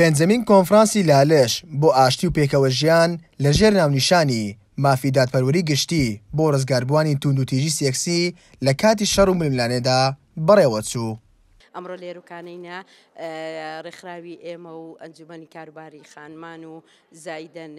پێنجەمین کۆنفرانسی لالش بۆ ئاشتی و پێکەوە ژیان لە ژێر ناونیشانی مافیدادپەروەری گشتی بۆ ڕزگاربووانی توندوتیژی سێکسی لە کاتی شەڕ و ململانێدا بەڕێوە چوو. ئەمڕۆ لێرکانینە ڕێکخراوی ئێمە و ئەنجومی کاروباری خانمان و زایدەن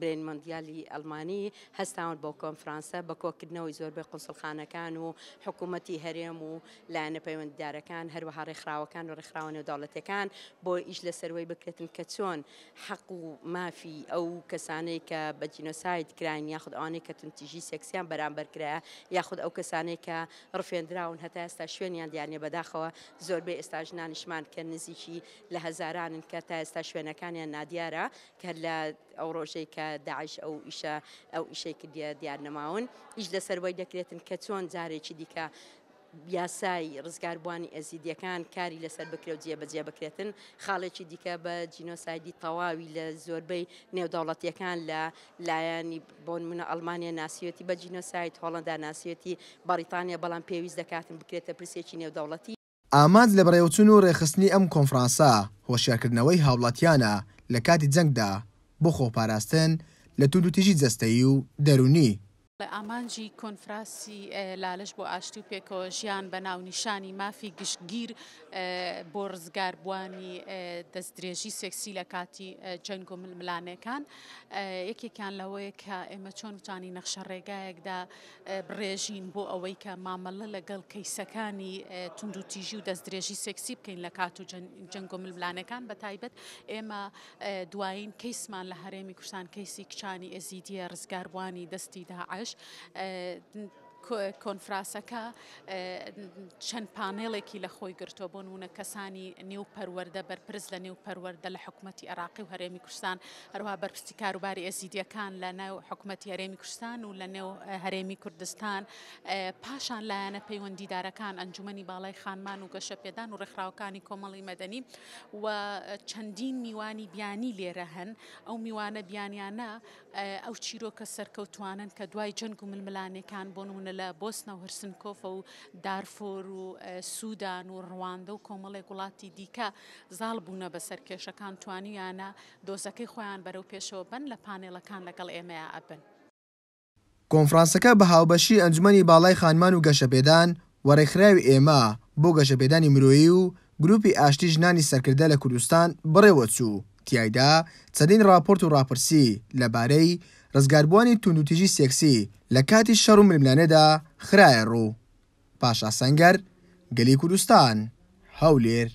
برێن مندیالی ئەلمانی هەستاون بۆ کۆنفرانسە بە کۆکردنەوەی زۆربەی قوسڵخانەکان و حکوومەتتی هەرێم و لایەنە پەیوەنددارەکان هەروەها ڕێکخراوەکان و ڕێکخراوانە و داڵەتەکان بۆ ئیش لەسەروەی بکرێتن کە چۆن حەق و مافی ئەو کەسانەی کە بە جینۆسایت کراین یاخود ئەوانەی کە تنتیژی سێکسیان بەرامبەرکرایە یاخود ئەو کەسانەی کە ڕفێنراون هەتا ئێستا شوێنیان دیانێ بەداخەوە زۆربەی ئێستا ژنانیشمان کە نزیکی لە هەزارانن کە تا ئێستا شوێنەکانیان نادیارە کە لە ئەو ڕۆژەی کە کە داعش ئەو ئیشە ئەو ئیشەی کردە دیار نەماون ئیش لەسەرەوەی دەکرێتن کە چۆن جارێکی دیکە یاسای ڕزگاربووانی ئەزیدیەکان کاری لەسەر بکرێت جێ بەجێ بکرێتن خاڵێکی دیکە بە جینۆسایدی تەواوی لە زۆربەی نێودەوڵەتیەکان لە لایەنی بۆن منە ئەلمانیا ناسیەتی بە جینۆسایت هۆڵندا ناسیەتی بەریتانیا بەڵام پێویست دەکاتن بکرێتە پرسێکی نێودەوڵەتی ئاماد لە بڕێوچون و ڕێخستنی ئەم کۆنفرانسا هۆشیارکردنەوەی هاوڵاتیانە لە کاتی جەنگدا بۆ خۆپاراستن لە توندوتیژی جەستەیی و دەرونی لە ئامانجی کۆنفراسی لالش بۆ ئاشتی و پێکەوە ژیان بە ناونیشانی مافی گشتگیر بۆ ڕزگاربووانی دەستدرێژی سێکسی لە کاتی جەنگ و ملانەکان یەکێکیان لەوەیە کە ئێمە چۆن بتانی نەخشە ڕێگایەکدا بڕێژین بۆ ئەوەی کە مامەڵە لەگەڵ کەیسەکانی تونند و تیژی و دەستدرێژی سێکسی بکەین لە کات و جەنگ و ملانەکان بە تایبەت ئێمە دوایین کەیسمان لە هەرێمی کوردستان کەیسی کچانی ئەزیدیە ڕزگاربووانی دەستی داعش nós کۆنفرانسەکە چەند پانێڵێکی لە خۆی گرتووە بۆ نمونە کەسانی نێو پەروەەردە بەرپرس لە نێو پەروەەردە لە حکوومەتتی عراقی و هەرێمی کوردستان هەروها بەرپستی کاروباری ئەزیدیەکان لە ناو حکوومەتتی هەرێمی کوردستان و لە نێو هەرێمی کوردستان پاشان لایەنە پەیوەندیدارەکان ئەنجومی باڵای خانمان و گەشە پێدان و ڕێکخراوەکانی کۆمەڵی مەدەنی و چەندین میوانی بیانی لێرە هەن ئەو میوانە بیانیانە ئەو چیرۆکە سەرکەوتوانن کە دوای جنگ و ململانەکان بۆ نمونە لە بۆسنە و هەرسنکۆفە و دارفۆر و سوودان و ڕواندە و کۆمەڵی وڵاتی دیکە زاڵ بوونە بەسەر کێشەکان توانیانە دۆزەکەی خۆیان بەرەو پێشەوە بن لە پانێلەکان لەگەڵ ئێمەیە ئەبن. کۆنفرانسەکە بە هاوبەشی ئەنجمەی باڵای خانمان و گەشەپێدان وەڕێکخراوی ئێمە بۆ گەشەپێدانی مرۆیی و گروپی ئاشتی ژنانی سەرکردە لە کوردستان بڕێوە چوو. تایدا چەندین راپۆرت و راپرسی لەبارەی ڕزگاربووانی توندوتیژی سێکسی لە کاتی شەڕ و ململانەدا خراە ڕوو پاشا سەنگەر گەلی کوردستان هەولێر